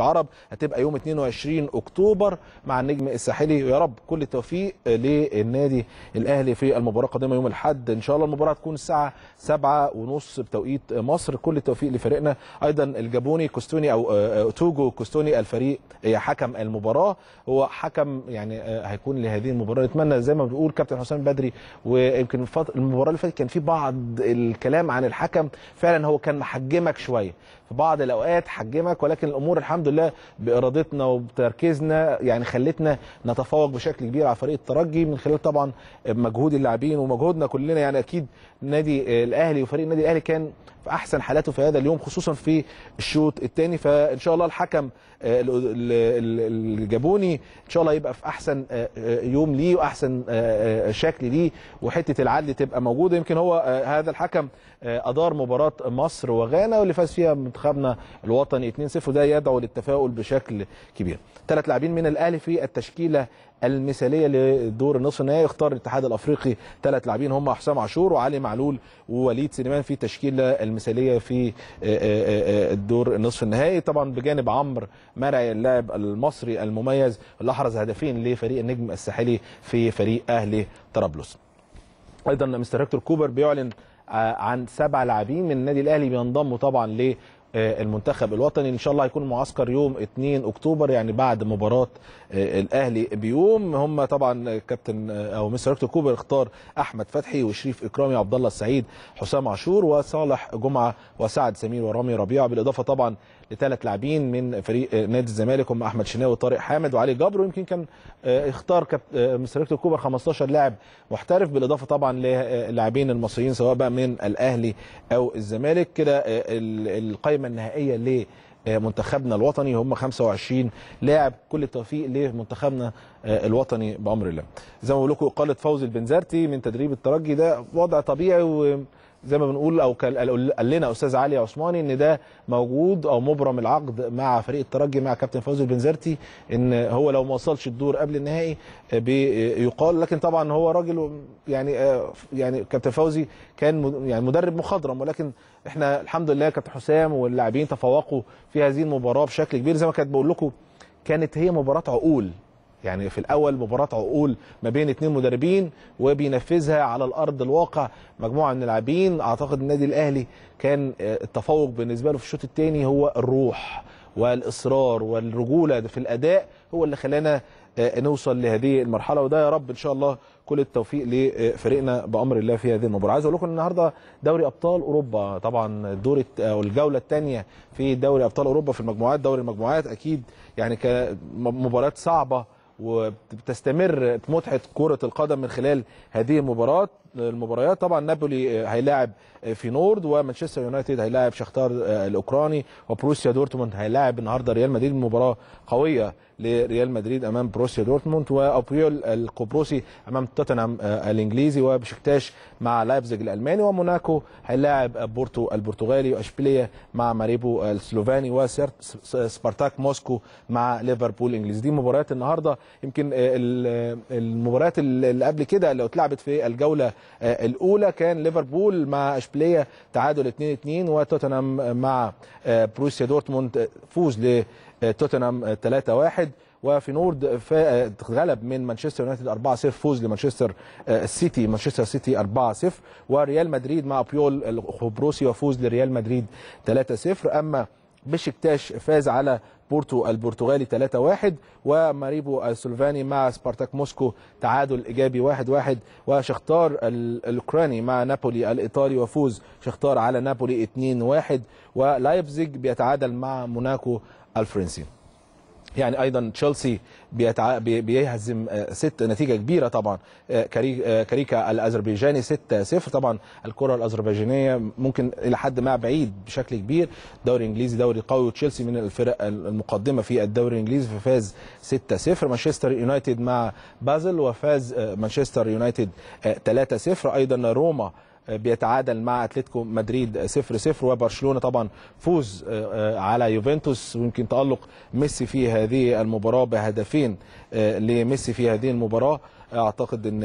العرب هتبقى يوم 22 اكتوبر مع النجم الساحلي ويا رب كل التوفيق للنادي الاهلي في المباراه القادمه يوم الاحد ان شاء الله المباراه تكون الساعه 7 ونص بتوقيت مصر كل التوفيق لفريقنا ايضا الجابوني كوستوني او آه، توجو كوستوني الفريق حكم المباراه هو حكم يعني آه، هيكون لهذه المباراه نتمنى زي ما بنقول كابتن حسام بدري ويمكن المباراه اللي فاتت كان في بعض الكلام عن الحكم فعلا هو كان محجمك شويه في بعض الاوقات حجمك ولكن الامور الحمد لله بارادتنا وبتركيزنا يعني خلتنا نتفوق بشكل كبير على فريق الترجي من خلال طبعا مجهود اللاعبين ومجهودنا كلنا يعني اكيد نادي الاهلي وفريق النادي الاهلي كان في احسن حالاته في هذا اليوم خصوصا في الشوط الثاني فان شاء الله الحكم آه، الجابوني ان شاء الله يبقى في احسن آه، آه، يوم ليه واحسن شكل ليه وحته العدل تبقى موجوده يمكن هو هذا الحكم ادار مباراه مصر وغانا واللي فاز فيها منتخبنا الوطني 2-0 ده يدعو للتفاؤل بشكل كبير ثلاث لاعبين من الاهلي في التشكيله المثاليه لدور النصف النهائي اختار الاتحاد الافريقي ثلاث لاعبين هم حسام عاشور وعلي معلول ووليد سليمان في التشكيله المثاليه في الدور آه، آه، آه، النصف النهائي طبعا بجانب عمرو مرعي اللاعب المصري المميز اللي احرز هدفين لفريق النجم الساحلي في فريق اهلي طرابلس ايضا مستر هيكتور كوبر بيعلن عن سبع لاعبين من النادي الاهلي بينضموا طبعا آه، المنتخب الوطني ان شاء الله هيكون معسكر يوم 2 اكتوبر يعني بعد مباراه آه، الاهلي بيوم هم طبعا كابتن آه، او مستر هيكتور كوبر اختار احمد فتحي وشريف اكرامي عبد الله السعيد حسام عاشور وصالح جمعه وسعد سمير ورامي ربيعه بالاضافه طبعا لثلاث لاعبين من فريق نادي الزمالك هم احمد شناوي وطارق حامد وعلي جبر ويمكن كان آه، اختار آه، سيركتور كوبر 15 لاعب محترف بالاضافه طبعا للاعبين المصريين سواء بقى من الاهلي او الزمالك كده آه، القائمه النهائيه ل منتخبنا الوطني هم 25 لاعب كل التوفيق لمنتخبنا الوطني بامر الله زي ما بقول لكم اقاله فوزي البنزرتي من تدريب الترجي ده وضع طبيعي و زي ما بنقول او قال لنا استاذ علي عثماني ان ده موجود او مبرم العقد مع فريق الترجي مع كابتن فوزي البنزرتي ان هو لو ما وصلش الدور قبل النهائي آه، بيقال آه، لكن طبعا هو راجل يعني آه، يعني كابتن فوزي كان يعني مدرب مخضرم ولكن احنا الحمد لله كابتن حسام واللاعبين تفوقوا في هذه المباراه بشكل كبير زي ما كنت بقول لكم كانت هي مباراه عقول يعني في الاول مباراه عقول ما بين اثنين مدربين وبينفذها على الارض الواقع مجموعه من اللاعبين اعتقد النادي الاهلي كان آه، التفوق بالنسبه له في الشوط الثاني هو الروح والاصرار والرجوله في الاداء هو اللي خلانا آه، نوصل لهذه المرحله وده يا رب ان شاء الله كل التوفيق لفريقنا بامر الله في هذه المباراه عايز اقول لكم النهارده دوري ابطال اوروبا طبعا الدور او الجوله الثانيه في دوري ابطال اوروبا في المجموعات دوري المجموعات اكيد يعني كمباراه صعبه وبتستمر متعه كره القدم من خلال هذه المباراه المباريات طبعا نابولي آه، هيلاعب آه، في نورد ومانشستر يونايتد هيلاعب شختار آه، الاوكراني وبروسيا دورتموند هيلاعب النهارده ريال مدريد مباراه قويه لريال مدريد امام بروسيا دورتموند وابريول القبرصي امام توتنهام الانجليزي وبشكتاش مع لايبزيج الالماني وموناكو هيلاعب بورتو البرتغالي واشبيليه مع ماريبو السلوفاني وسبارتاك موسكو مع ليفربول الانجليزي دي مباريات النهارده يمكن المباريات اللي قبل كده اللي اتلعبت في الجوله آه، الاولى كان ليفربول مع اشبيليه تعادل 2-2 وتوتنهام مع آه، بروسيا دورتموند آه، فوز لتوتنهام 3-1 وفي نورد غلب من مانشستر يونايتد 4-0 فوز لمانشستر السيتي مانشستر سيتي 4-0 وريال مدريد مع بيول الخبروسي وفوز لريال مدريد 3-0 اما بشكتاش فاز على بورتو البرتغالي 3-1 وماريبو السلفاني مع سبارتاك موسكو تعادل إيجابي 1-1 وشختار الأوكراني مع نابولي الإيطالي وفوز شختار على نابولي 2-1 ولايبزيج بيتعادل مع موناكو الفرنسي يعني ايضا تشيلسي بيتع... بيهزم آه، ست نتيجه كبيره طبعا آه، كري... آه، كريكا الاذربيجاني 6 0 طبعا الكره الاذربيجانيه ممكن الى حد ما بعيد بشكل كبير دوري انجليزي دوري قوي تشيلسي من الفرق المقدمه في الدوري الانجليزي ففاز 6 0 مانشستر يونايتد مع بازل وفاز مانشستر يونايتد 3 0 ايضا روما بيتعادل مع اتلتيكو مدريد 0 0 وبرشلونه طبعا فوز آه، آه، على يوفنتوس ويمكن تالق ميسي في هذه المباراه بهدفين آه، لميسي في هذه المباراه اعتقد ان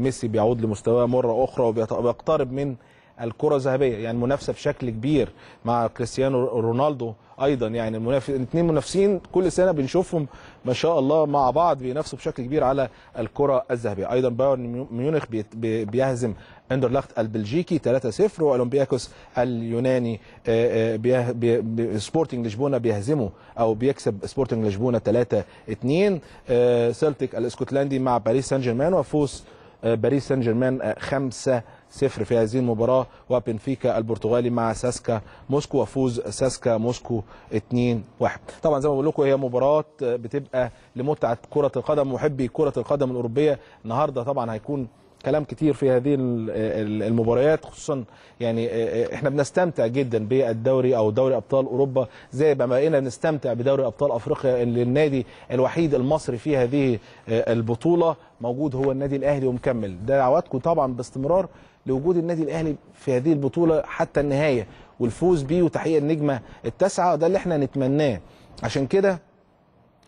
ميسي بيعود لمستواه مره اخرى وبيقترب من الكره الذهبيه يعني منافسه بشكل كبير مع كريستيانو رونالدو ايضا يعني المنافس الاثنين منافسين كل سنه بنشوفهم ما شاء الله مع بعض بينافسوا بشكل كبير على الكره الذهبيه ايضا بايرن ميونخ بيهزم اندرلخت البلجيكي 3-0 واولمبياكوس اليوناني آه، آه، سبورتنج لشبونه بيهزمه او بيكسب سبورتنج لشبونه 3-2 آه، سلتيك الاسكتلندي مع باريس سان جيرمان وفوز باريس سان جيرمان 5 صفر في هذه المباراة وبنفيكا البرتغالي مع ساسكا موسكو وفوز ساسكا موسكو 2 1 طبعا زي ما بقول لكم هي مباراة بتبقى لمتعة كرة القدم محبي كرة القدم الأوروبية النهاردة طبعا هيكون كلام كتير في هذه المباريات خصوصا يعني آه، آه، احنا بنستمتع جدا بالدوري او دوري ابطال اوروبا زي ما بقينا بنستمتع بدوري ابطال افريقيا اللي النادي الوحيد المصري في هذه آه، البطوله موجود هو النادي الاهلي ومكمل دعواتكم طبعا باستمرار لوجود النادي الاهلي في هذه البطوله حتى النهايه والفوز بيه وتحقيق النجمه التاسعه ده اللي احنا نتمناه عشان كده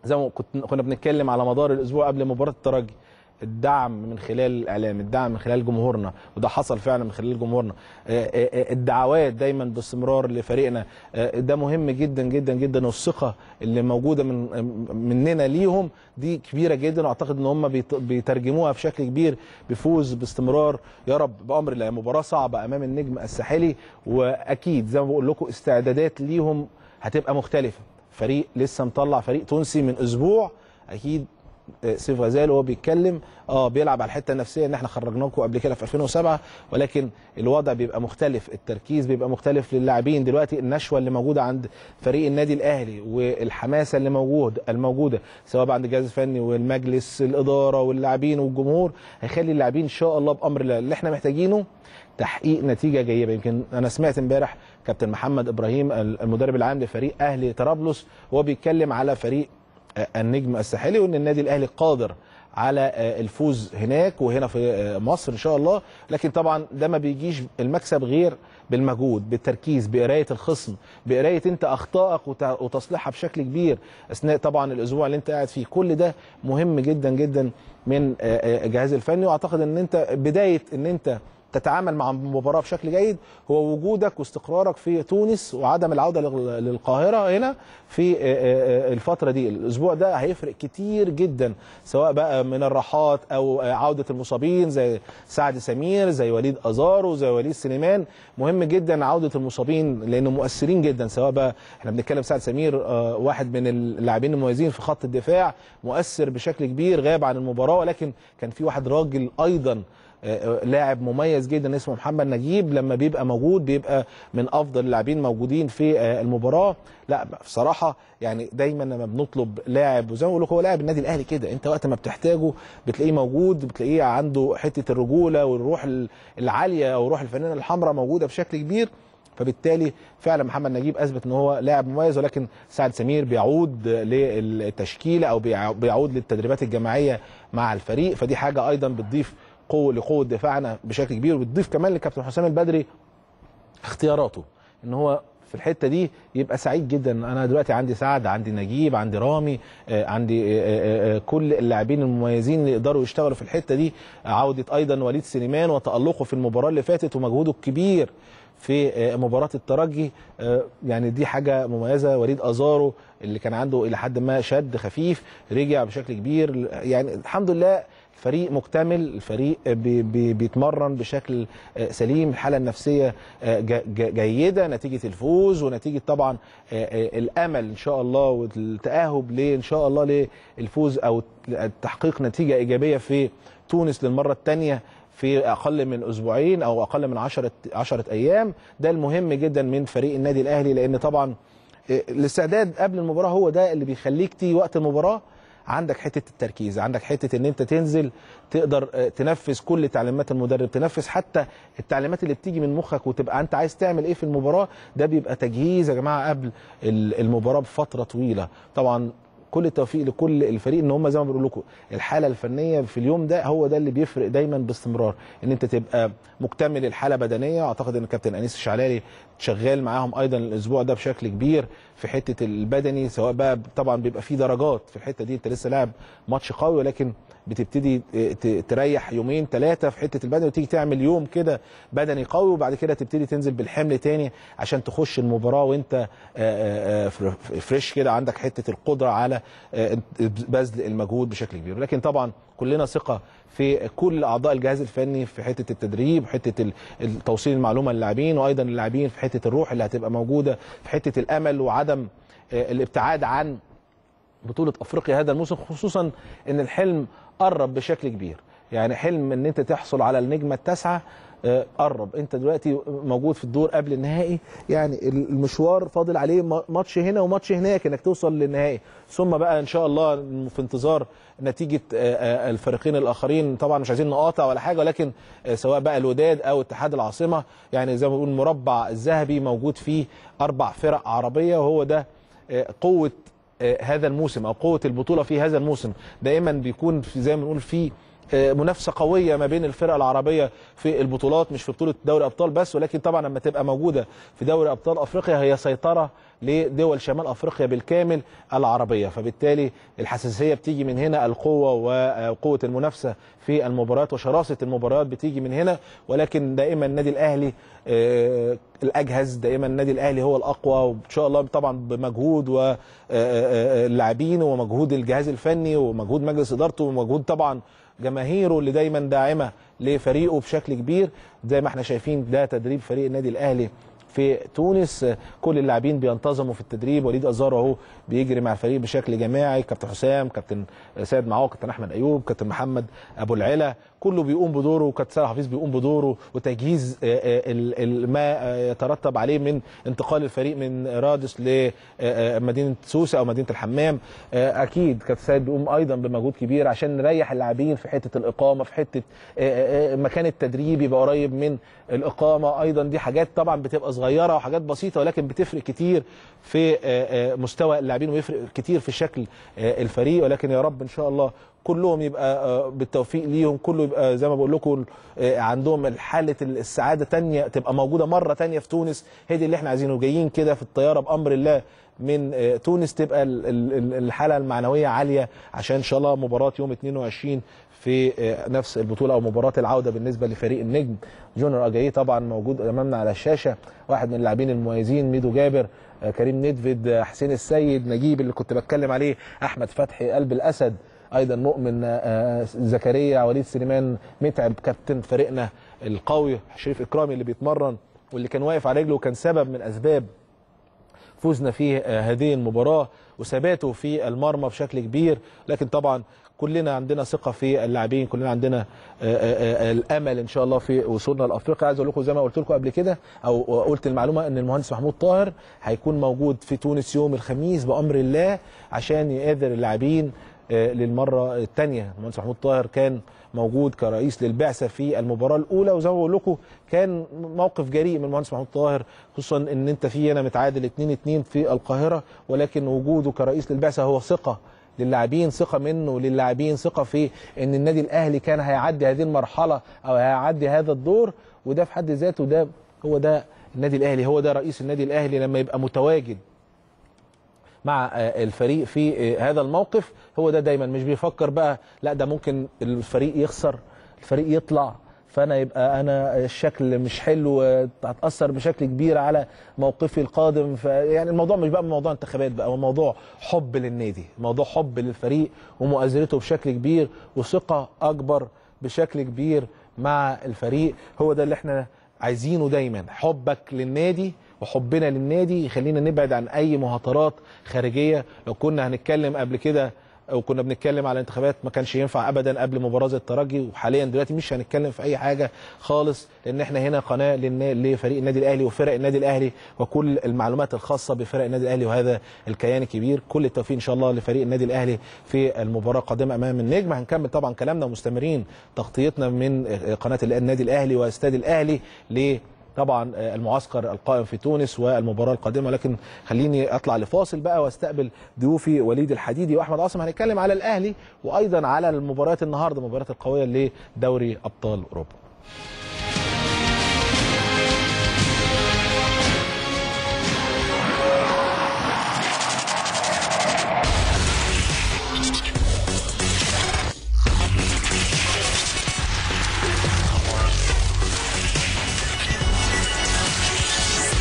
زي ما كنا بنتكلم على مدار الاسبوع قبل مباراه الترجي الدعم من خلال الاعلام الدعم من خلال جمهورنا وده حصل فعلا من خلال جمهورنا آه، آه، آه، الدعوات دايما باستمرار لفريقنا ده مهم جدا جدا جدا والثقه اللي موجوده من مننا ليهم دي كبيره جدا واعتقد ان هم بيترجموها في شكل كبير بفوز باستمرار يا رب بامر الله مباراه صعبه امام النجم الساحلي واكيد زي ما بقول لكم استعدادات ليهم هتبقى مختلفه فريق لسه مطلع فريق تونسي من اسبوع اكيد سيف غزال وهو بيتكلم اه بيلعب على الحته النفسيه ان احنا خرجناكم قبل كده في 2007 ولكن الوضع بيبقى مختلف التركيز بيبقى مختلف للاعبين دلوقتي النشوه اللي موجوده عند فريق النادي الاهلي والحماسه اللي موجود الموجوده سواء عند الجهاز الفني والمجلس الاداره واللاعبين والجمهور هيخلي اللاعبين ان شاء الله بامر الله اللي احنا محتاجينه تحقيق نتيجه جيده يمكن انا سمعت امبارح كابتن محمد ابراهيم المدرب العام لفريق اهلي طرابلس وهو بيتكلم على فريق آه، النجم الساحلي وان النادي الاهلي قادر على آه، الفوز هناك وهنا في آه، مصر ان شاء الله لكن طبعا ده ما بيجيش المكسب غير بالمجهود بالتركيز بقرايه الخصم بقرايه انت اخطائك وتصليحها بشكل كبير اثناء طبعا الاسبوع اللي انت قاعد فيه كل ده مهم جدا جدا من الجهاز الفني واعتقد ان انت بدايه ان انت تتعامل مع المباراه بشكل جيد هو وجودك واستقرارك في تونس وعدم العوده للقاهره هنا في الفتره دي الاسبوع ده هيفرق كتير جدا سواء بقى من الراحات او عوده المصابين زي سعد سمير زي وليد ازارو زي وليد سليمان مهم جدا عوده المصابين لانه مؤثرين جدا سواء بقى احنا بنتكلم سعد سمير واحد من اللاعبين المميزين في خط الدفاع مؤثر بشكل كبير غاب عن المباراه ولكن كان في واحد راجل ايضا لاعب مميز جدا اسمه محمد نجيب لما بيبقى موجود بيبقى من افضل اللاعبين موجودين في آه، المباراه لا بصراحه يعني دايما لما بنطلب لاعب وزي ما بقول لك هو لاعب النادي الاهلي كده انت وقت ما بتحتاجه بتلاقيه موجود بتلاقيه عنده حته الرجوله والروح العاليه او روح الفنانه الحمراء موجوده بشكل كبير فبالتالي فعلا محمد نجيب اثبت ان هو لاعب مميز ولكن سعد سمير بيعود للتشكيله او بيعود للتدريبات الجماعيه مع الفريق فدي حاجه ايضا بتضيف قوه لقوه دفاعنا بشكل كبير وبتضيف كمان لكابتن حسام البدري اختياراته ان هو في الحته دي يبقى سعيد جدا انا دلوقتي عندي سعد عندي نجيب عندي رامي آه، عندي آه، آه، كل اللاعبين المميزين اللي يقدروا يشتغلوا في الحته دي عوده ايضا وليد سليمان وتالقه في المباراه اللي فاتت ومجهوده الكبير في مباراه الترجي يعني دي حاجه مميزه وليد ازارو اللي كان عنده الى حد ما شد خفيف رجع بشكل كبير يعني الحمد لله فريق مكتمل الفريق بي بي بيتمرن بشكل آه، سليم الحاله النفسيه آه، جيده نتيجه الفوز ونتيجه طبعا آه، الامل ان شاء الله والتاهب ان شاء الله للفوز او تحقيق نتيجه ايجابيه في تونس للمره الثانيه في اقل من اسبوعين او اقل من 10 10 ايام ده المهم جدا من فريق النادي الاهلي لان طبعا الاستعداد قبل المباراه هو ده اللي بيخليك تيجي وقت المباراه عندك حته التركيز عندك حته ان انت تنزل تقدر آه، تنفذ كل تعليمات المدرب تنفذ حتى التعليمات اللي بتيجي من مخك وتبقى انت عايز تعمل ايه في المباراه ده بيبقى تجهيز يا جماعه قبل المباراه بفتره طويله طبعا كل التوفيق لكل الفريق ان هم زي ما بقول لكم الحاله الفنيه في اليوم ده هو ده اللي بيفرق دايما باستمرار ان انت تبقى مكتمل الحاله بدنيه اعتقد ان كابتن انيس الشعلالي شغال معاهم ايضا الاسبوع ده بشكل كبير في حته البدني سواء بقى طبعا بيبقى في درجات في الحته دي انت لسه لاعب ماتش قوي ولكن بتبتدي تريح يومين ثلاثه في حته البدني وتيجي تعمل يوم كده بدني قوي وبعد كده تبتدي تنزل بالحمل تاني عشان تخش المباراه وانت فريش كده عندك حته القدره على بذل المجهود بشكل كبير لكن طبعا كلنا ثقه في كل اعضاء الجهاز الفني في حته التدريب حته توصيل المعلومه للاعبين وايضا اللاعبين في حته الروح اللي هتبقى موجوده في حته الامل وعدم آه، الابتعاد عن بطوله افريقيا هذا الموسم خصوصا ان الحلم قرب بشكل كبير يعني حلم ان انت تحصل على النجمه التاسعه آه، قرب انت دلوقتي موجود في الدور قبل النهائي يعني المشوار فاضل عليه ماتش هنا وماتش هناك انك توصل للنهائي ثم بقى ان شاء الله في انتظار نتيجه آه، آه، الفريقين الاخرين طبعا مش عايزين نقاطع ولا حاجه ولكن سواء بقى الوداد او اتحاد العاصمه يعني زي ما بنقول مربع الذهبي موجود فيه اربع فرق عربيه وهو ده قوه هذا الموسم او قوه البطوله في هذا الموسم دائما بيكون في زي ما بنقول فيه آه، منافسه قويه ما بين الفرق العربيه في البطولات مش في بطوله دوري ابطال بس ولكن طبعا لما تبقى موجوده في دوري ابطال افريقيا هي سيطره لدول شمال افريقيا بالكامل العربيه فبالتالي الحساسيه بتيجي من هنا القوه وقوه آه، المنافسه في المباريات وشراسه المباريات بتيجي من هنا ولكن دائما النادي الاهلي آه، الاجهز دائما النادي الاهلي هو الاقوى وان شاء الله طبعا بمجهود اللاعبين ومجهود الجهاز الفني ومجهود مجلس ادارته ومجهود طبعا جماهيره اللي دايما داعمه لفريقه بشكل كبير زي ما احنا شايفين ده تدريب فريق النادي الاهلي في تونس كل اللاعبين بينتظموا في التدريب وليد ازار اهو بيجري مع الفريق بشكل جماعي كابتن حسام كابتن سيد معاه كابتن احمد ايوب كابتن محمد ابو العلا كله بيقوم بدوره وكابتن سالم حفيظ بيقوم بدوره وتجهيز آه، آه، ما آه، يترتب عليه من انتقال الفريق من رادس لمدينه سوسه او مدينه الحمام اكيد كابتن سيد بيقوم ايضا بمجهود كبير عشان نريح اللاعبين في حته الاقامه في حته مكان التدريب يبقى قريب من الاقامه ايضا دي حاجات طبعا بتبقى صغيره وحاجات بسيطه ولكن بتفرق كتير في مستوى اللاعبين ويفرق كتير في شكل الفريق ولكن يا رب ان شاء الله كلهم يبقى آه، بالتوفيق ليهم كله يبقى زي ما بقول لكم آه، عندهم حاله السعاده تانية تبقى موجوده مره تانية في تونس هي دي اللي احنا عايزينه جايين كده في الطياره بامر الله من آه، تونس تبقى الحاله المعنويه عاليه عشان ان شاء الله مباراه يوم 22 في نفس البطوله او مباراه العوده بالنسبه لفريق النجم جونر اجاي طبعا موجود امامنا على الشاشه واحد من اللاعبين المميزين ميدو جابر كريم ندفد حسين السيد نجيب اللي كنت بتكلم عليه احمد فتحي قلب الاسد ايضا مؤمن آه، آه، زكريا وليد سليمان متعب كابتن فريقنا القوي شريف اكرامي اللي بيتمرن واللي كان واقف على رجله وكان سبب من اسباب فوزنا في آه، هذه المباراه وثباته في المرمى بشكل كبير لكن طبعا كلنا عندنا ثقه في اللاعبين كلنا عندنا الامل ان شاء الله في وصولنا لافريقيا عايز اقول لكم زي ما قلت لكم قبل كده او قلت المعلومه ان المهندس محمود طاهر هيكون موجود في تونس يوم الخميس بامر الله عشان يقدر اللاعبين آه، للمره الثانيه المهندس محمود طاهر كان موجود كرئيس للبعثه في المباراه الاولى وزي ما بقول لكم كان موقف جريء من المهندس محمود طاهر خصوصا ان انت في هنا متعادل 2-2 في القاهره ولكن وجوده كرئيس للبعثه هو ثقه للاعبين ثقه منه للاعبين ثقه في ان النادي الاهلي كان هيعدي هذه المرحله او هيعدي هذا الدور وده في حد ذاته ده هو ده النادي الاهلي هو ده رئيس النادي الاهلي لما يبقى متواجد مع آه، الفريق في آه، هذا الموقف هو ده دايما مش بيفكر بقى لا ده ممكن الفريق يخسر الفريق يطلع فانا يبقى انا الشكل مش حلو هتاثر آه، بشكل كبير على موقفي القادم فيعني الموضوع مش بقى موضوع انتخابات بقى هو موضوع حب للنادي موضوع حب للفريق ومؤازرته بشكل كبير وثقه اكبر بشكل كبير مع الفريق هو ده اللي احنا عايزينه دايما حبك للنادي وحبنا للنادي يخلينا نبعد عن اي مهاترات خارجيه لو كنا هنتكلم قبل كده وكنا بنتكلم على انتخابات ما كانش ينفع ابدا قبل مباراه الترجي وحاليا دلوقتي مش هنتكلم في اي حاجه خالص لان احنا هنا قناه لفريق النادي الاهلي وفرق النادي الاهلي وكل المعلومات الخاصه بفرق النادي الاهلي وهذا الكيان الكبير كل التوفيق ان شاء الله لفريق النادي الاهلي في المباراه القادمه امام النجم هنكمل طبعا كلامنا ومستمرين تغطيتنا من قناه النادي الاهلي واستاد الاهلي ل طبعا آه، المعسكر القائم في تونس والمباراه القادمه لكن خليني اطلع لفاصل بقى واستقبل ضيوفي وليد الحديدي واحمد عاصم هنتكلم على الاهلي وايضا على المباريات النهارده المباريات القويه لدوري ابطال اوروبا.